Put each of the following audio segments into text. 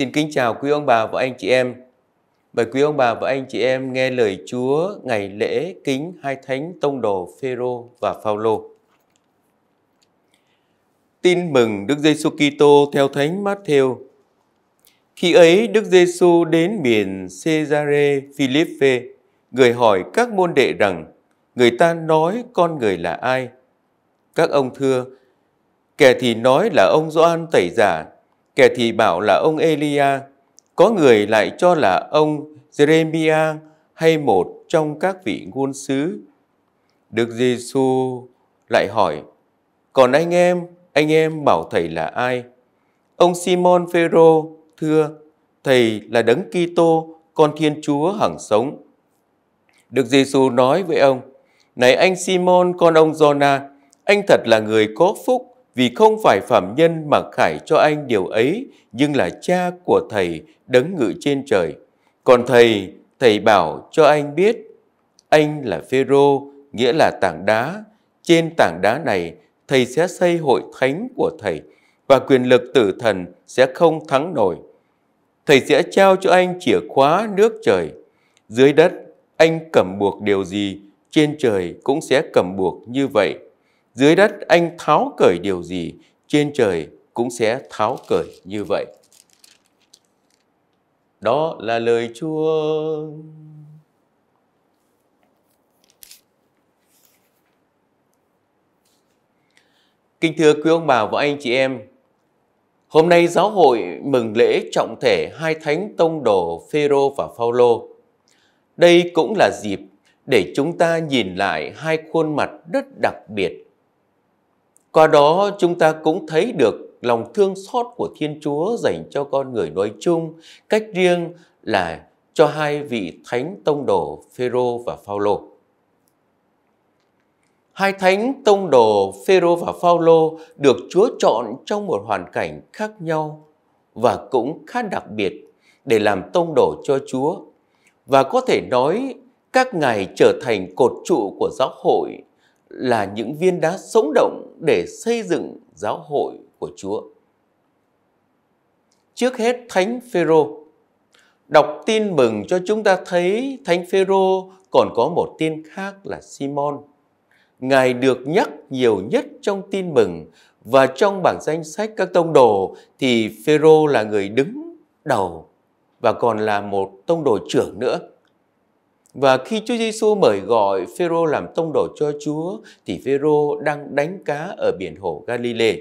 Xin kính chào quý ông bà và anh chị em. Mời quý ông bà và anh chị em nghe lời Chúa ngày lễ kính hai thánh tông đồ Phêrô và Phaolô. Tin mừng Đức Giêsu Kitô theo Thánh Matthew. Khi ấy Đức Giêsu đến miền Cesare Philippe, người hỏi các môn đệ rằng: Người ta nói con người là ai? Các ông thưa: Kẻ thì nói là ông Gioan tẩy giả, kẻ thì bảo là ông Elia, có người lại cho là ông Jeremiah hay một trong các vị ngôn sứ. Đức Giêsu lại hỏi, còn anh em, anh em bảo thầy là ai? Ông Simon Phêrô thưa, thầy là Đấng Kitô, con Thiên Chúa hằng sống. Đức Giêsu nói với ông, này anh Simon con ông Jonah, anh thật là người có phúc vì không phải phạm nhân mà khải cho anh điều ấy, nhưng là cha của thầy đấng ngự trên trời. Còn thầy, thầy bảo cho anh biết, anh là Phêrô, nghĩa là tảng đá. Trên tảng đá này, thầy sẽ xây hội thánh của thầy và quyền lực tử thần sẽ không thắng nổi. Thầy sẽ trao cho anh chìa khóa nước trời. Dưới đất, anh cầm buộc điều gì, trên trời cũng sẽ cầm buộc như vậy. Dưới đất anh tháo cởi điều gì, trên trời cũng sẽ tháo cởi như vậy. Đó là lời Chúa. Kính thưa quý ông bà và anh chị em, hôm nay giáo hội mừng lễ trọng thể hai thánh tông đồ Phêrô và Phaolô. Đây cũng là dịp để chúng ta nhìn lại hai khuôn mặt rất đặc biệt qua đó chúng ta cũng thấy được lòng thương xót của Thiên Chúa dành cho con người nói chung, cách riêng là cho hai vị thánh tông đồ Phêrô và Phaolô. Hai thánh tông đồ Phêrô và Phaolô được Chúa chọn trong một hoàn cảnh khác nhau và cũng khá đặc biệt để làm tông đồ cho Chúa. Và có thể nói các ngài trở thành cột trụ của giáo hội là những viên đá sống động để xây dựng giáo hội của Chúa. Trước hết Thánh Phêrô đọc tin mừng cho chúng ta thấy Thánh Phêrô còn có một tên khác là Simon. Ngài được nhắc nhiều nhất trong tin mừng và trong bảng danh sách các tông đồ thì Phêrô là người đứng đầu và còn là một tông đồ trưởng nữa. Và khi Chúa Giêsu mời gọi Phêrô làm tông đồ cho Chúa thì Phêrô đang đánh cá ở biển hồ Galilee.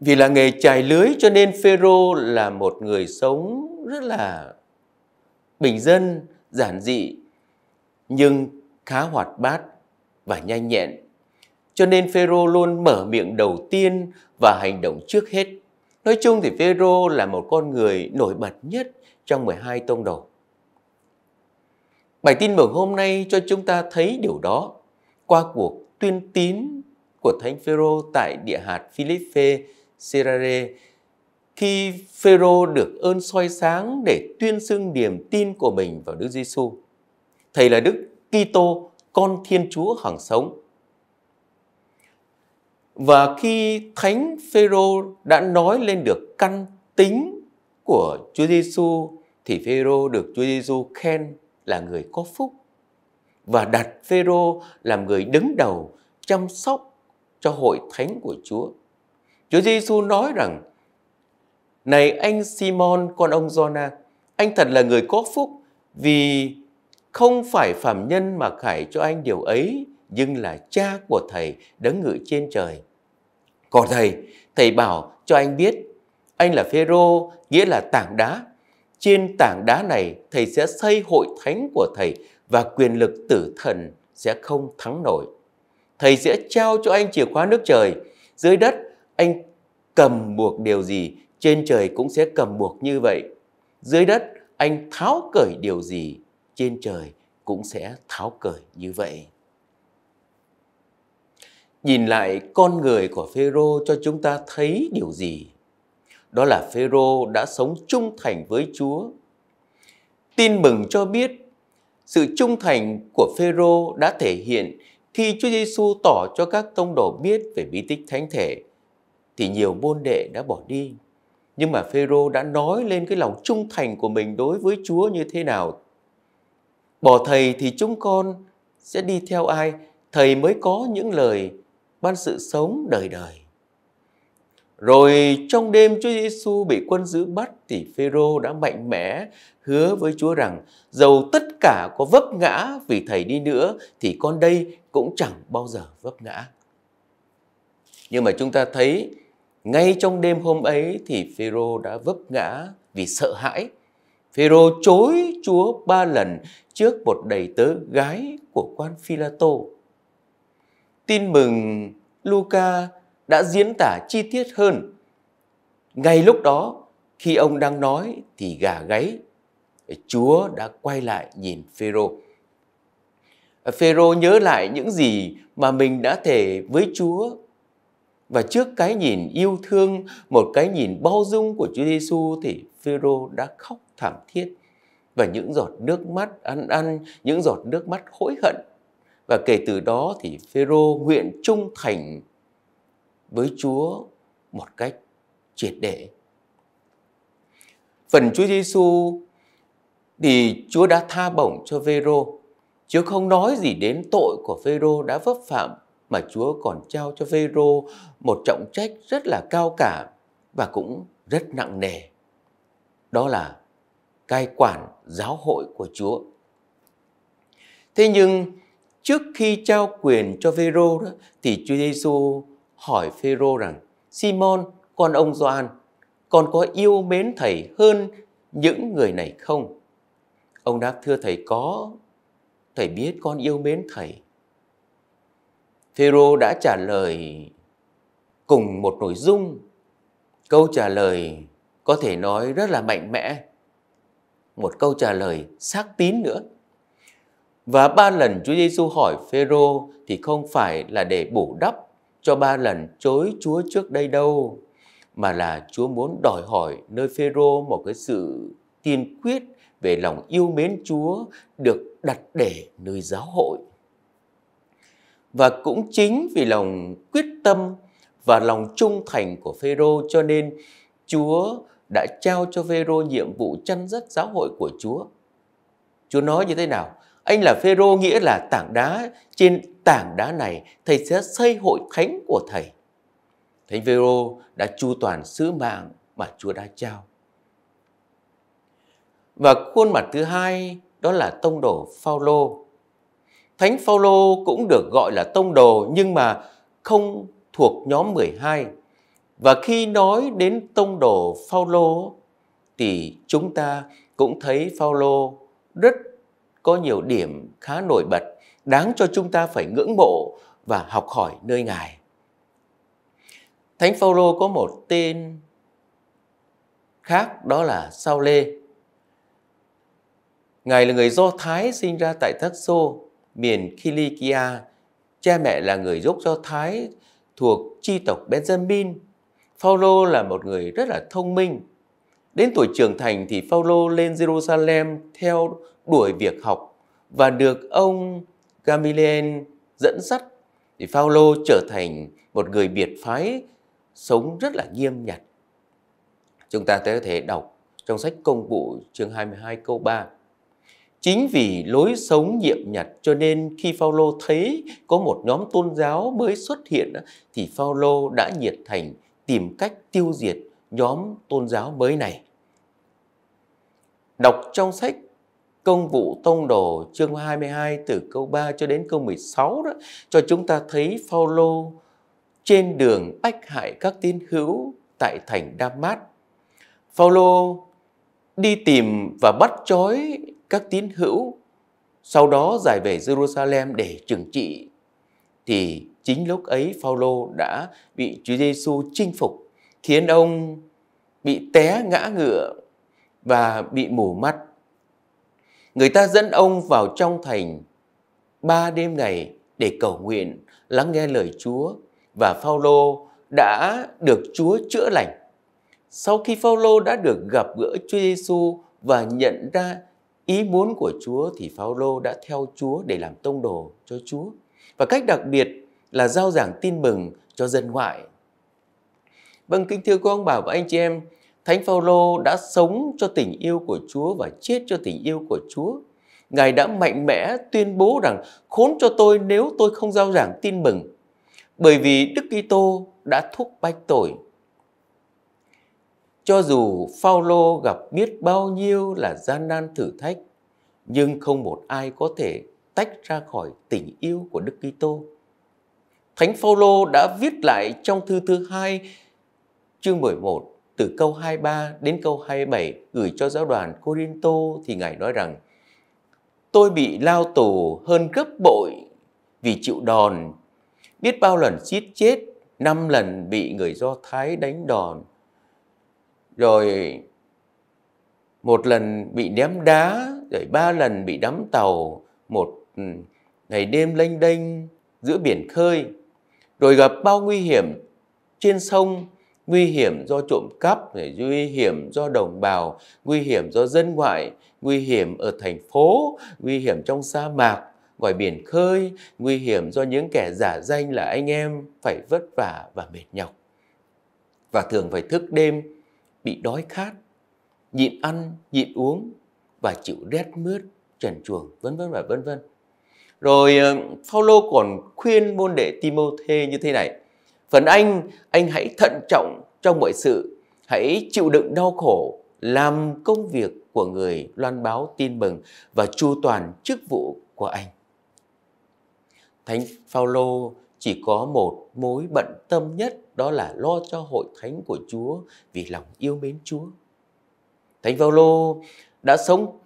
Vì là nghề chài lưới cho nên Phêrô là một người sống rất là bình dân, giản dị nhưng khá hoạt bát và nhanh nhẹn. Cho nên Phêrô luôn mở miệng đầu tiên và hành động trước hết. Nói chung thì Phêrô là một con người nổi bật nhất trong 12 tông đồ. Bài tin mừng hôm nay cho chúng ta thấy điều đó qua cuộc tuyên tín của Thánh Phêrô tại địa hạt Philippe Serare khi Phêrô được ơn soi sáng để tuyên xưng niềm tin của mình vào Đức Giêsu. Thầy là Đức Kitô, con Thiên Chúa hằng sống. Và khi Thánh Phêrô đã nói lên được căn tính của Chúa Giêsu thì Phêrô được Chúa Giêsu khen là người có phúc và đặt Phêrô làm người đứng đầu chăm sóc cho hội thánh của Chúa. Chúa Giêsu nói rằng: "Này anh Simon con ông Giona, anh thật là người có phúc vì không phải phàm nhân mà khải cho anh điều ấy, nhưng là cha của thầy đấng ngự trên trời." Còn thầy, thầy bảo cho anh biết, anh là Phêrô, nghĩa là tảng đá trên tảng đá này, thầy sẽ xây hội thánh của thầy và quyền lực tử thần sẽ không thắng nổi. Thầy sẽ trao cho anh chìa khóa nước trời. Dưới đất, anh cầm buộc điều gì, trên trời cũng sẽ cầm buộc như vậy. Dưới đất, anh tháo cởi điều gì, trên trời cũng sẽ tháo cởi như vậy. Nhìn lại con người của Phêrô cho chúng ta thấy điều gì? đó là Phêrô đã sống trung thành với Chúa. Tin mừng cho biết sự trung thành của Phêrô đã thể hiện khi Chúa Giêsu tỏ cho các tông đồ biết về bí tích thánh thể thì nhiều môn đệ đã bỏ đi. Nhưng mà Phêrô đã nói lên cái lòng trung thành của mình đối với Chúa như thế nào. Bỏ thầy thì chúng con sẽ đi theo ai? Thầy mới có những lời ban sự sống đời đời. Rồi trong đêm Chúa Giêsu bị quân giữ bắt thì Phêrô đã mạnh mẽ hứa với Chúa rằng dầu tất cả có vấp ngã vì thầy đi nữa thì con đây cũng chẳng bao giờ vấp ngã. Nhưng mà chúng ta thấy ngay trong đêm hôm ấy thì Phêrô đã vấp ngã vì sợ hãi. Phêrô chối Chúa ba lần trước một đầy tớ gái của quan Philato. Tin mừng Luca đã diễn tả chi tiết hơn. Ngay lúc đó, khi ông đang nói thì gà gáy, Chúa đã quay lại nhìn Phêrô. Phêrô nhớ lại những gì mà mình đã thể với Chúa và trước cái nhìn yêu thương, một cái nhìn bao dung của Chúa Giêsu thì Phêrô đã khóc thảm thiết và những giọt nước mắt ăn ăn, những giọt nước mắt hối hận. Và kể từ đó thì Phêrô nguyện trung thành với Chúa một cách triệt để. Phần Chúa Giêsu thì Chúa đã tha bổng cho Phêrô. Chúa không nói gì đến tội của Phêrô đã vấp phạm mà Chúa còn trao cho Phêrô một trọng trách rất là cao cả và cũng rất nặng nề. Đó là cai quản giáo hội của Chúa. Thế nhưng trước khi trao quyền cho Phêrô đó thì Chúa Giêsu hỏi Phêrô rằng: "Simon, con ông Gioan, con có yêu mến thầy hơn những người này không?" Ông đáp: "Thưa thầy có, thầy biết con yêu mến thầy." Phêrô đã trả lời cùng một nội dung. Câu trả lời có thể nói rất là mạnh mẽ. Một câu trả lời xác tín nữa. Và ba lần Chúa Giêsu hỏi Phêrô thì không phải là để bổ đắp cho ba lần chối Chúa trước đây đâu, mà là Chúa muốn đòi hỏi nơi Phêrô một cái sự tiên quyết về lòng yêu mến Chúa được đặt để nơi giáo hội. Và cũng chính vì lòng quyết tâm và lòng trung thành của Phêrô cho nên Chúa đã trao cho Phêrô nhiệm vụ chăn dắt giáo hội của Chúa. Chúa nói như thế nào? Anh là Phêrô nghĩa là tảng đá, trên tảng đá này thầy sẽ xây hội thánh của thầy. Thánh Phêrô đã chu toàn sứ mạng mà Chúa đã trao. Và khuôn mặt thứ hai đó là tông đồ Phaolô. Thánh Phaolô cũng được gọi là tông đồ nhưng mà không thuộc nhóm 12. Và khi nói đến tông đồ Phaolô thì chúng ta cũng thấy Phaolô rất có nhiều điểm khá nổi bật, đáng cho chúng ta phải ngưỡng mộ và học hỏi nơi Ngài. Thánh Phaolô có một tên khác đó là Sao Lê. Ngài là người Do Thái sinh ra tại Thác Xô, miền Kilikia. Cha mẹ là người gốc Do Thái thuộc chi tộc Benjamin. Phaolô là một người rất là thông minh. Đến tuổi trưởng thành thì Phaolô lên Jerusalem theo đuổi việc học và được ông Gamaliel dẫn dắt thì Phaolô trở thành một người biệt phái sống rất là nghiêm nhặt. Chúng ta có thể đọc trong sách công vụ chương 22 câu 3. Chính vì lối sống nhiệm nhặt cho nên khi Phaolô thấy có một nhóm tôn giáo mới xuất hiện thì Phaolô đã nhiệt thành tìm cách tiêu diệt nhóm tôn giáo mới này. Đọc trong sách công vụ tông đồ chương 22 từ câu 3 cho đến câu 16 đó cho chúng ta thấy Phaolô trên đường bách hại các tín hữu tại thành Damas. Phaolô đi tìm và bắt trói các tín hữu, sau đó giải về Jerusalem để trừng trị. Thì chính lúc ấy Phaolô đã bị Chúa Giêsu chinh phục, khiến ông bị té ngã ngựa và bị mù mắt Người ta dẫn ông vào trong thành ba đêm này để cầu nguyện, lắng nghe lời Chúa và Phaolô đã được Chúa chữa lành. Sau khi Phaolô đã được gặp gỡ Chúa Giêsu và nhận ra ý muốn của Chúa thì Phaolô đã theo Chúa để làm tông đồ cho Chúa và cách đặc biệt là giao giảng tin mừng cho dân ngoại. Vâng kính thưa cô ông bà và anh chị em, Thánh Phaolô đã sống cho tình yêu của Chúa và chết cho tình yêu của Chúa. Ngài đã mạnh mẽ tuyên bố rằng khốn cho tôi nếu tôi không giao giảng tin mừng, bởi vì Đức Kitô đã thúc bách tội. Cho dù Phaolô gặp biết bao nhiêu là gian nan thử thách, nhưng không một ai có thể tách ra khỏi tình yêu của Đức Kitô. Thánh Phaolô đã viết lại trong thư thứ hai chương 11 từ câu 23 đến câu 27 gửi cho giáo đoàn Corinto thì Ngài nói rằng Tôi bị lao tù hơn gấp bội vì chịu đòn, biết bao lần giết chết, năm lần bị người Do Thái đánh đòn, rồi một lần bị ném đá, rồi ba lần bị đắm tàu, một ừ, ngày đêm lênh đênh giữa biển khơi, rồi gặp bao nguy hiểm trên sông, nguy hiểm do trộm cắp, nguy hiểm do đồng bào, nguy hiểm do dân ngoại, nguy hiểm ở thành phố, nguy hiểm trong sa mạc, ngoài biển khơi, nguy hiểm do những kẻ giả danh là anh em phải vất vả và mệt nhọc. Và thường phải thức đêm, bị đói khát, nhịn ăn, nhịn uống và chịu rét mướt, trần chuồng, vân vân và vân vân. Rồi ờ, Phaolô còn khuyên môn đệ Timôthê như thế này: Phần anh, anh hãy thận trọng trong mọi sự, hãy chịu đựng đau khổ, làm công việc của người loan báo tin mừng và chu toàn chức vụ của anh. Thánh Phaolô chỉ có một mối bận tâm nhất đó là lo cho hội thánh của Chúa vì lòng yêu mến Chúa. Thánh Phaolô đã sống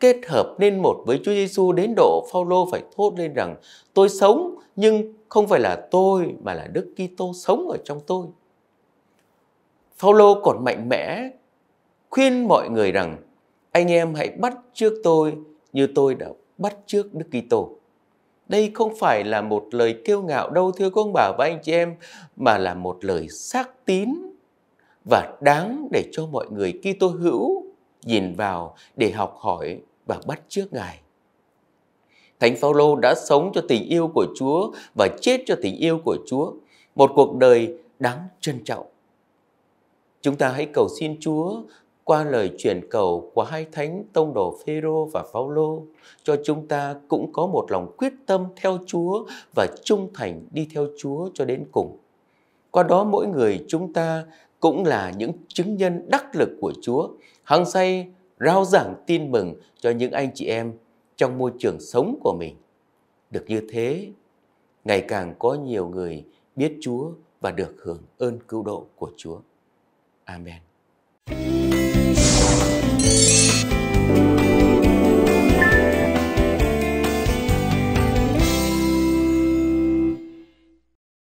kết hợp nên một với Chúa Giêsu đến độ Phaolô phải thốt lên rằng tôi sống nhưng không phải là tôi mà là Đức Kitô sống ở trong tôi. Phaolô còn mạnh mẽ khuyên mọi người rằng anh em hãy bắt trước tôi như tôi đã bắt trước Đức Kitô. Đây không phải là một lời kiêu ngạo đâu thưa cô ông bà và anh chị em mà là một lời xác tín và đáng để cho mọi người Kitô hữu nhìn vào để học hỏi và bắt trước Ngài. Thánh Phaolô đã sống cho tình yêu của Chúa và chết cho tình yêu của Chúa, một cuộc đời đáng trân trọng. Chúng ta hãy cầu xin Chúa qua lời chuyển cầu của hai thánh tông đồ Phêrô và Phaolô cho chúng ta cũng có một lòng quyết tâm theo Chúa và trung thành đi theo Chúa cho đến cùng. Qua đó mỗi người chúng ta cũng là những chứng nhân đắc lực của Chúa, hăng say rao giảng tin mừng cho những anh chị em trong môi trường sống của mình. Được như thế, ngày càng có nhiều người biết Chúa và được hưởng ơn cứu độ của Chúa. Amen.